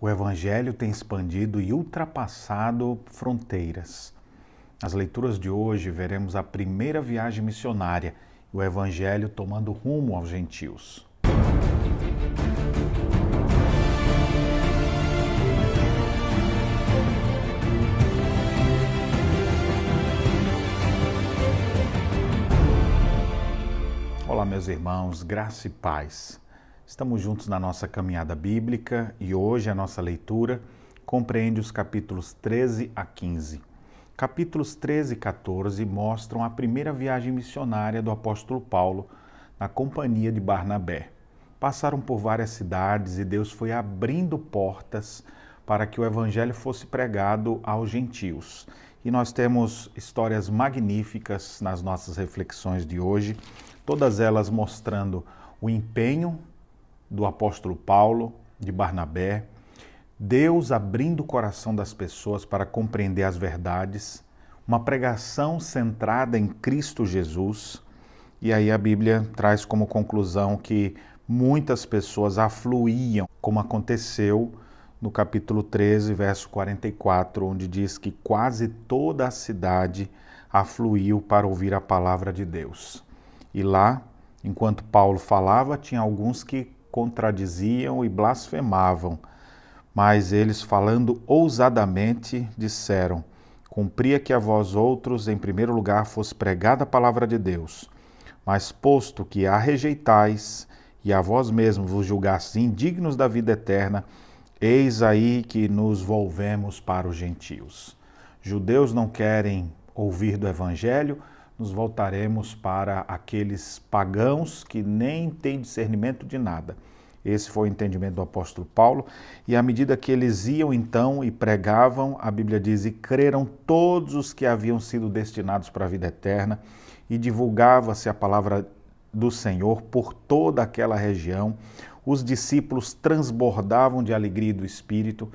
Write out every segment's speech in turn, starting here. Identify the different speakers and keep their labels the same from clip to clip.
Speaker 1: O Evangelho tem expandido e ultrapassado fronteiras. Nas leituras de hoje, veremos a primeira viagem missionária e o Evangelho tomando rumo aos gentios. Olá, meus irmãos, graça e paz. Estamos juntos na nossa caminhada bíblica e hoje a nossa leitura compreende os capítulos 13 a 15. Capítulos 13 e 14 mostram a primeira viagem missionária do apóstolo Paulo na companhia de Barnabé. Passaram por várias cidades e Deus foi abrindo portas para que o evangelho fosse pregado aos gentios. E nós temos histórias magníficas nas nossas reflexões de hoje, todas elas mostrando o empenho do apóstolo Paulo, de Barnabé, Deus abrindo o coração das pessoas para compreender as verdades, uma pregação centrada em Cristo Jesus. E aí a Bíblia traz como conclusão que muitas pessoas afluíam, como aconteceu no capítulo 13, verso 44, onde diz que quase toda a cidade afluiu para ouvir a palavra de Deus. E lá, enquanto Paulo falava, tinha alguns que contradiziam e blasfemavam. Mas eles, falando ousadamente, disseram: Cumpria que a vós outros, em primeiro lugar, fosse pregada a palavra de Deus. Mas posto que a rejeitais e a vós mesmos vos julgastes indignos da vida eterna, eis aí que nos volvemos para os gentios. Judeus não querem ouvir do evangelho, nos voltaremos para aqueles pagãos que nem têm discernimento de nada. Esse foi o entendimento do apóstolo Paulo. E à medida que eles iam então e pregavam, a Bíblia diz: e creram todos os que haviam sido destinados para a vida eterna, e divulgava-se a palavra do Senhor por toda aquela região. Os discípulos transbordavam de alegria e do espírito,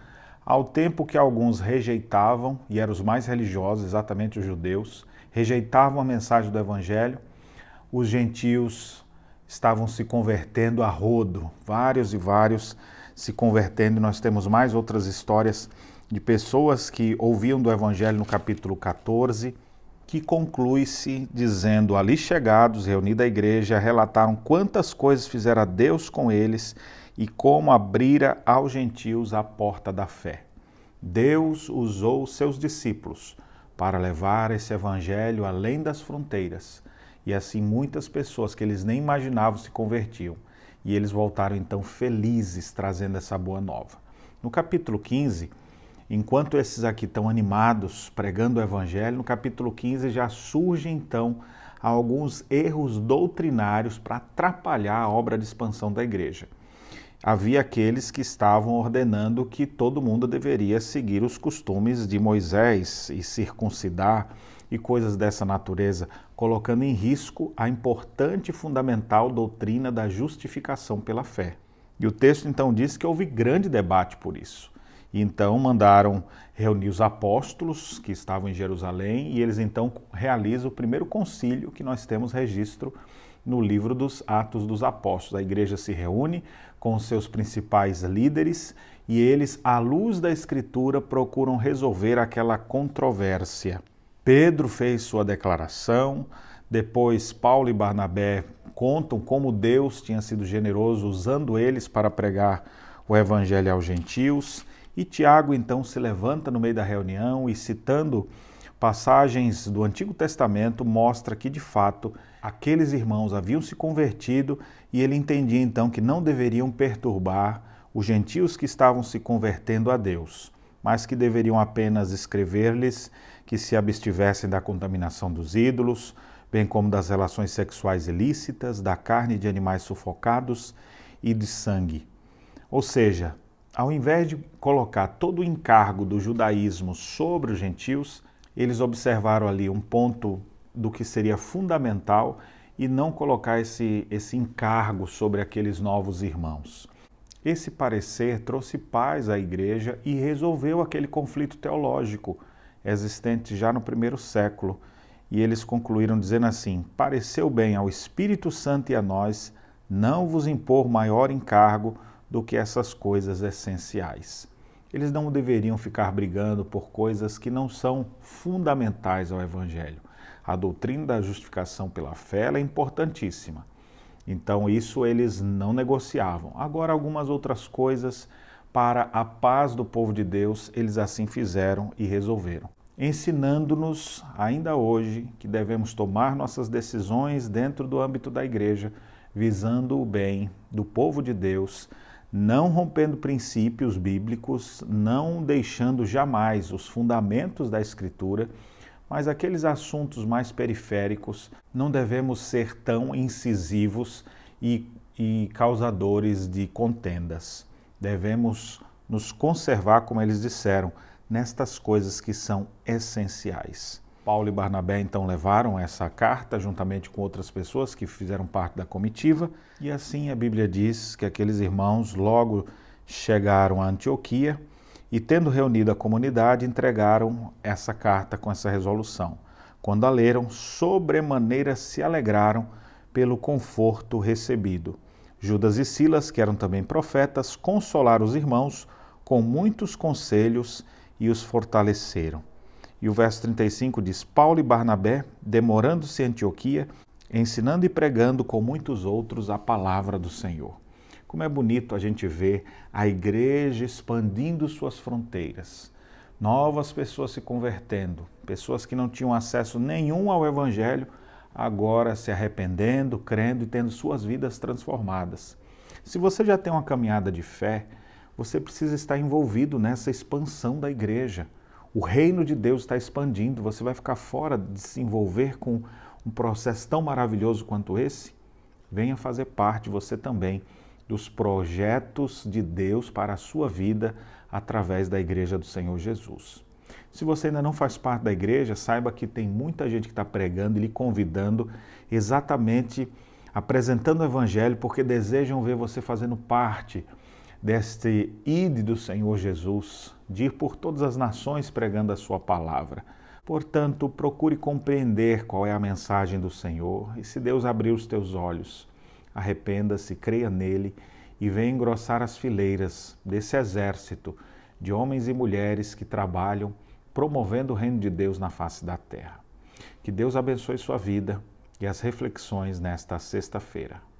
Speaker 1: ao tempo que alguns rejeitavam, e eram os mais religiosos, exatamente os judeus, rejeitavam a mensagem do Evangelho, os gentios estavam se convertendo a rodo, vários e vários se convertendo. Nós temos mais outras histórias de pessoas que ouviam do Evangelho no capítulo 14, que conclui-se dizendo: Ali chegados, reunida a igreja, relataram quantas coisas fizera Deus com eles e como abrira aos gentios a porta da fé. Deus usou seus discípulos para levar esse evangelho além das fronteiras. E assim muitas pessoas que eles nem imaginavam se convertiam. E eles voltaram então felizes trazendo essa boa nova. No capítulo 15, enquanto esses aqui estão animados pregando o evangelho, no capítulo 15 já surge então alguns erros doutrinários para atrapalhar a obra de expansão da igreja havia aqueles que estavam ordenando que todo mundo deveria seguir os costumes de Moisés e circuncidar e coisas dessa natureza, colocando em risco a importante e fundamental doutrina da justificação pela fé. E o texto então diz que houve grande debate por isso. E então mandaram reunir os apóstolos que estavam em Jerusalém e eles então realizam o primeiro concílio que nós temos registro no livro dos Atos dos Apóstolos. A igreja se reúne com seus principais líderes e eles, à luz da Escritura, procuram resolver aquela controvérsia. Pedro fez sua declaração, depois Paulo e Barnabé contam como Deus tinha sido generoso usando eles para pregar o evangelho aos gentios, e Tiago então se levanta no meio da reunião e citando passagens do Antigo Testamento mostra que de fato aqueles irmãos haviam se convertido e ele entendia então que não deveriam perturbar os gentios que estavam se convertendo a Deus, mas que deveriam apenas escrever-lhes que se abstivessem da contaminação dos ídolos, bem como das relações sexuais ilícitas, da carne de animais sufocados e de sangue. Ou seja, ao invés de colocar todo o encargo do judaísmo sobre os gentios, eles observaram ali um ponto do que seria fundamental e não colocar esse, esse encargo sobre aqueles novos irmãos. Esse parecer trouxe paz à igreja e resolveu aquele conflito teológico existente já no primeiro século. E eles concluíram dizendo assim: Pareceu bem ao Espírito Santo e a nós não vos impor maior encargo do que essas coisas essenciais eles não deveriam ficar brigando por coisas que não são fundamentais ao Evangelho. A doutrina da justificação pela fé é importantíssima. Então, isso eles não negociavam. Agora, algumas outras coisas para a paz do povo de Deus, eles assim fizeram e resolveram. Ensinando-nos ainda hoje que devemos tomar nossas decisões dentro do âmbito da igreja, visando o bem do povo de Deus, não rompendo princípios bíblicos, não deixando jamais os fundamentos da Escritura, mas aqueles assuntos mais periféricos não devemos ser tão incisivos e, e causadores de contendas. Devemos nos conservar, como eles disseram, nestas coisas que são essenciais. Paulo e Barnabé então levaram essa carta juntamente com outras pessoas que fizeram parte da comitiva, e assim a Bíblia diz que aqueles irmãos logo chegaram a Antioquia e, tendo reunido a comunidade, entregaram essa carta com essa resolução. Quando a leram, sobremaneira se alegraram pelo conforto recebido. Judas e Silas, que eram também profetas, consolaram os irmãos com muitos conselhos e os fortaleceram. E o verso 35 diz: Paulo e Barnabé, demorando-se em Antioquia, ensinando e pregando com muitos outros a palavra do Senhor. Como é bonito a gente ver a igreja expandindo suas fronteiras, novas pessoas se convertendo, pessoas que não tinham acesso nenhum ao Evangelho, agora se arrependendo, crendo e tendo suas vidas transformadas. Se você já tem uma caminhada de fé, você precisa estar envolvido nessa expansão da igreja. O reino de Deus está expandindo. Você vai ficar fora de se envolver com um processo tão maravilhoso quanto esse? Venha fazer parte você também dos projetos de Deus para a sua vida através da Igreja do Senhor Jesus. Se você ainda não faz parte da igreja, saiba que tem muita gente que está pregando e lhe convidando exatamente apresentando o Evangelho porque desejam ver você fazendo parte deste ide do Senhor Jesus, de ir por todas as nações pregando a sua palavra. Portanto, procure compreender qual é a mensagem do Senhor e se Deus abrir os teus olhos, arrependa-se, creia nele e venha engrossar as fileiras desse exército de homens e mulheres que trabalham promovendo o reino de Deus na face da terra. Que Deus abençoe sua vida e as reflexões nesta sexta-feira.